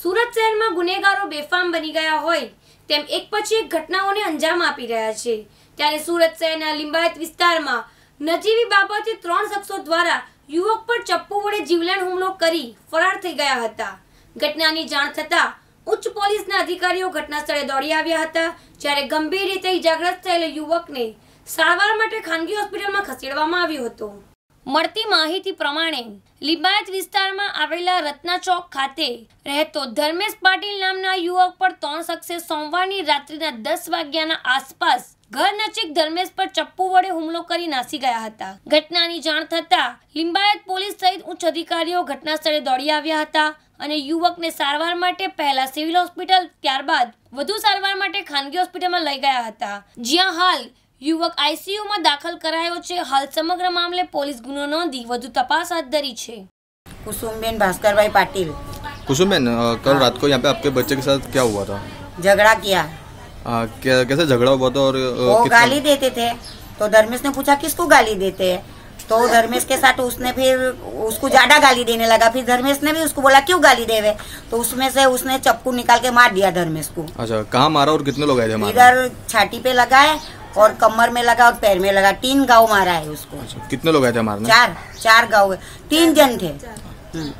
સુરત શહેરમાં ગુનેગારો બેફામ બની ગયા હોય તેમ એક પછી એક ઘટનાઓને અંજામ આપી રહ્યા છે ત્યારે સુરત શહેરના લિંબાયત વિસ્તારમાં નજીવી બાબતે ત્રણ શખ્સો દ્વારા યુવક પર ચપ્પુ વડે જીવલેણ હુમલો કરી ફરાર થઈ ગયા હતા ઘટનાની જાણ થતાં ઉચ્ચ પોલીસના અધિકારીઓ ઘટનાસ્થળે દોડી આવ્યા હતા જ્યારે ગંભીર રીતે ઇજાગ્રસ્ત થયેલા યુવકને સારવાર માટે ખાનગી હોસ્પિટલમાં ખસેડવામાં આવ્યો હતો મળતી માહિતી પ્રમાણે લિંબાયત વિસ્તારમાં આવેલા રત્નાચોક ખાતે રહેતો ધર્મેશ પાટીલ નામના યુવક પર ત્રણ શખ્સે સોમવારની રાત્રિના દસ વાગ્યાના આસપાસ ઘર નજીક ધર્મેશ પર ચપ્પુ વડે હુમલો કરી નાસી ગયા હતા ઘટનાની જાણ થતાં લિંબાયત પોલીસ સહિત ઉચ્ચ અધિકારીઓ ઘટના સ્થળે દોડી આવ્યા હતા અને યુવકને સારવાર માટે પહેલા સિવિલ હોસ્પિટલ ત્યારબાદ વધુ સારવાર માટે ખાનગી હોસ્પિટલમાં લઈ ગયા હતા જ્યાં હાલ आईसीयू में दाखिल કરાયો છે हाल समग्र मामले पुलिस गुनो નોંધી વધુ તપાસ હાથ ધરી છે कुसुमबेन भाई पाटिल कुसुम कल रात को यहाँ पे आपके बच्चे के साथ क्या हुआ था झगड़ा किया आ, क्या, कैसे झगड़ा हुआ था और वो गाली देते थे तो धर्मेश ने पूछा किसको गाली देते हैं तो धर्मेश के साथ उसने फिर उसको ज्यादा गाली देने लगा फिर धर्मेश ने भी उसको बोला क्यों गाली देवे तो उसमें से उसने चप्पू निकाल के मार दिया धर्मेश को अच्छा कहाँ मारा और कितने लोग आए थे इधर छाती पे लगाए और कमर में लगा और पैर में लगा तीन गाँव मारा है उसको अच्छा, कितने लोग आए थे मारने चार चार गाँव तीन जन थे हम्म।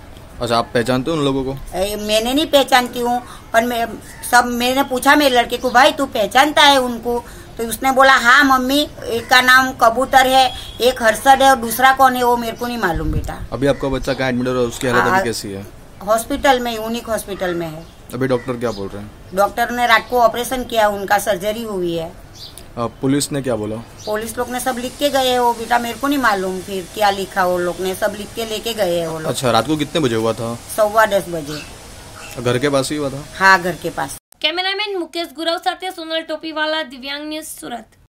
अच्छा आप पहचानते उन लोगों को ए, मैंने नहीं पहचानती हूँ पर मैं सब मैंने पूछा मेरे लड़के को भाई तू पहचानता है उनको तो उसने बोला हाँ मम्मी एक का नाम कबूतर है एक हर्षद है और दूसरा कौन है वो मेरे को नहीं मालूम बेटा अभी आपका बच्चा कहाँ एडमिट है उसकी हालत हाँ, कैसी है हॉस्पिटल में यूनिक हॉस्पिटल में है अभी डॉक्टर क्या बोल रहे हैं डॉक्टर ने रात को ऑपरेशन किया उनका सर्जरी हुई है पुलिस ने क्या बोला पुलिस लोग ने सब लिख के गए वो बेटा मेरे को नहीं मालूम फिर क्या लिखा वो लोग ने सब लिख के लेके गए वो लोग अच्छा रात को कितने बजे हुआ था सवा दस बजे घर के पास ही हुआ था हाँ घर के पास कैमरामैन मुकेश गुरव सुनल सोनल वाला दिव्यांग न्यूज सूरत